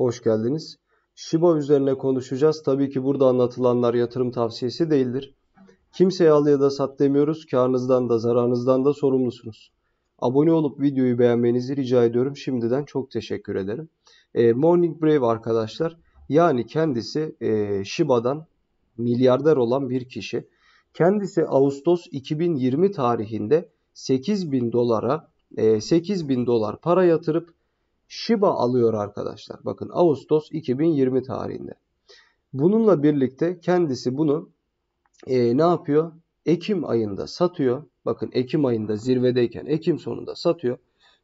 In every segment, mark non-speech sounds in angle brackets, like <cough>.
Hoş geldiniz. Shiba üzerine konuşacağız. Tabii ki burada anlatılanlar yatırım tavsiyesi değildir. Kimseye al ya da sat demiyoruz. Karınızdan da zararınızdan da sorumlusunuz. Abone olup videoyu beğenmenizi rica ediyorum. Şimdiden çok teşekkür ederim. E, Morning Brave arkadaşlar yani kendisi e, Shiba'dan milyarder olan bir kişi. Kendisi Ağustos 2020 tarihinde 8.000 dolara 8 e, bin dolar para yatırıp Shiba alıyor arkadaşlar. Bakın Ağustos 2020 tarihinde. Bununla birlikte kendisi bunu e, ne yapıyor? Ekim ayında satıyor. Bakın Ekim ayında zirvedeyken Ekim sonunda satıyor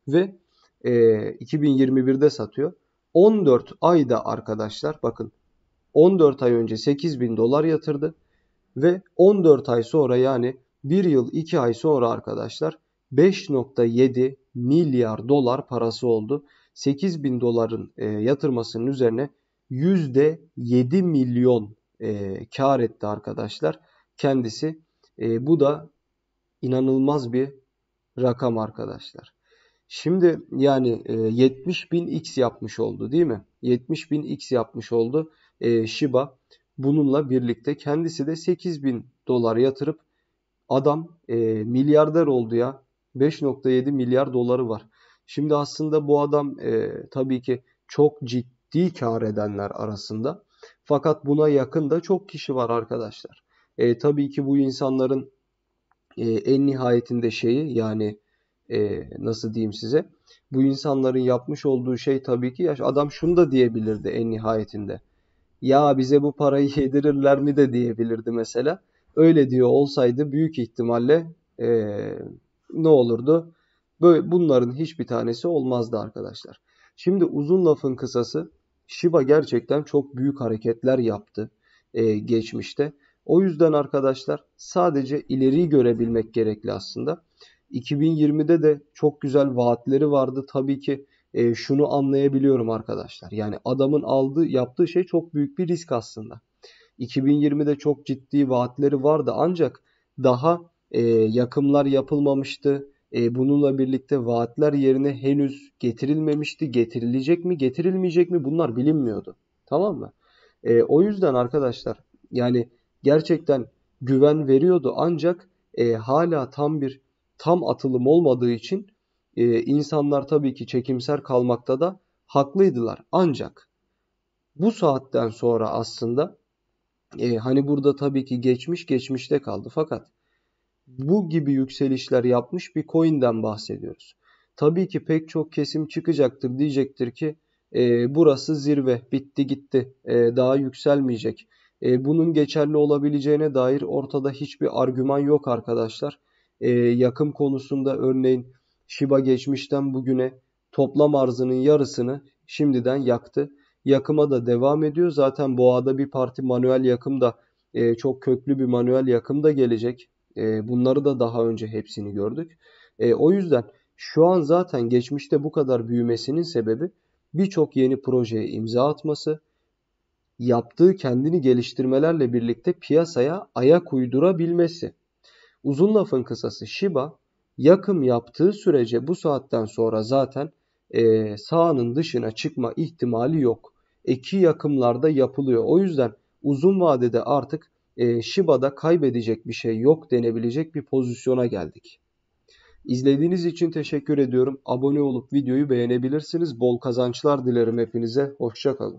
ve e, 2021'de satıyor. 14 ayda arkadaşlar bakın 14 ay önce 8 bin dolar yatırdı ve 14 ay sonra yani 1 yıl 2 ay sonra arkadaşlar 5.7 milyar dolar parası oldu. 8 bin doların e, yatırmasının üzerine %7 milyon e, kar etti arkadaşlar kendisi. E, bu da inanılmaz bir rakam arkadaşlar. Şimdi yani e, 70 bin X yapmış oldu değil mi? 70 bin X yapmış oldu e, Shiba. Bununla birlikte kendisi de 8 bin dolar yatırıp adam e, milyarder oldu ya. 5.7 milyar doları var. Şimdi aslında bu adam e, tabii ki çok ciddi kar edenler arasında. Fakat buna yakın da çok kişi var arkadaşlar. E, tabii ki bu insanların e, en nihayetinde şeyi yani e, nasıl diyeyim size bu insanların yapmış olduğu şey tabii ki adam şunu da diyebilirdi en nihayetinde. Ya bize bu parayı <laughs> yedirirler mi de diyebilirdi mesela. Öyle diyor olsaydı büyük ihtimalle e, ne olurdu? Böyle bunların hiçbir tanesi olmazdı arkadaşlar. Şimdi uzun lafın kısası Shiba gerçekten çok büyük hareketler yaptı e, geçmişte. O yüzden arkadaşlar sadece ileriyi görebilmek gerekli aslında. 2020'de de çok güzel vaatleri vardı. Tabii ki e, şunu anlayabiliyorum arkadaşlar. Yani adamın aldığı yaptığı şey çok büyük bir risk aslında. 2020'de çok ciddi vaatleri vardı ancak daha e, yakımlar yapılmamıştı. E, bununla birlikte vaatler yerine henüz getirilmemişti. Getirilecek mi, getirilmeyecek mi bunlar bilinmiyordu. Tamam mı? E, o yüzden arkadaşlar yani gerçekten güven veriyordu ancak e, hala tam bir tam atılım olmadığı için e, insanlar tabii ki çekimser kalmakta da haklıydılar. Ancak bu saatten sonra aslında e, hani burada tabii ki geçmiş geçmişte kaldı fakat bu gibi yükselişler yapmış bir coin'den bahsediyoruz. Tabii ki pek çok kesim çıkacaktır diyecektir ki e, burası zirve bitti gitti e, daha yükselmeyecek. E, bunun geçerli olabileceğine dair ortada hiçbir argüman yok arkadaşlar. E, yakım konusunda örneğin Shiba geçmişten bugüne toplam arzının yarısını şimdiden yaktı. Yakıma da devam ediyor. Zaten boğada bir parti manuel yakım da e, çok köklü bir manuel yakım da gelecek. E, bunları da daha önce hepsini gördük. E, o yüzden şu an zaten geçmişte bu kadar büyümesinin sebebi birçok yeni projeye imza atması, yaptığı kendini geliştirmelerle birlikte piyasaya ayak uydurabilmesi. Uzun lafın kısası Shiba yakım yaptığı sürece bu saatten sonra zaten e, sahanın dışına çıkma ihtimali yok. Eki yakımlarda yapılıyor. O yüzden uzun vadede artık e, Shiba'da kaybedecek bir şey yok denebilecek bir pozisyona geldik. İzlediğiniz için teşekkür ediyorum. Abone olup videoyu beğenebilirsiniz. Bol kazançlar dilerim hepinize. Hoşçakalın.